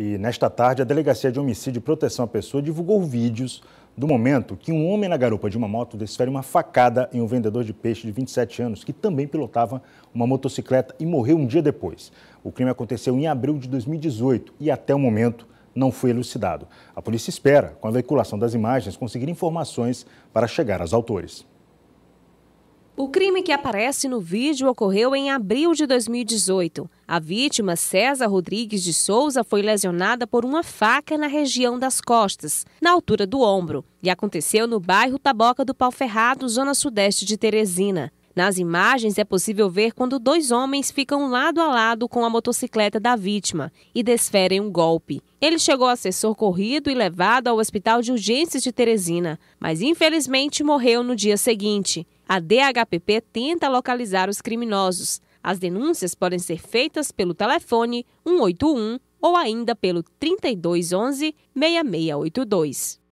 E nesta tarde, a Delegacia de Homicídio e Proteção à Pessoa divulgou vídeos do momento que um homem na garupa de uma moto desfere uma facada em um vendedor de peixe de 27 anos, que também pilotava uma motocicleta e morreu um dia depois. O crime aconteceu em abril de 2018 e até o momento não foi elucidado. A polícia espera, com a veiculação das imagens, conseguir informações para chegar aos autores. O crime que aparece no vídeo ocorreu em abril de 2018. A vítima, César Rodrigues de Souza, foi lesionada por uma faca na região das costas, na altura do ombro, e aconteceu no bairro Taboca do Pau Ferrado, zona sudeste de Teresina. Nas imagens é possível ver quando dois homens ficam lado a lado com a motocicleta da vítima e desferem um golpe. Ele chegou a ser socorrido e levado ao Hospital de Urgências de Teresina, mas infelizmente morreu no dia seguinte a DHPP tenta localizar os criminosos. As denúncias podem ser feitas pelo telefone 181 ou ainda pelo 3211 6682.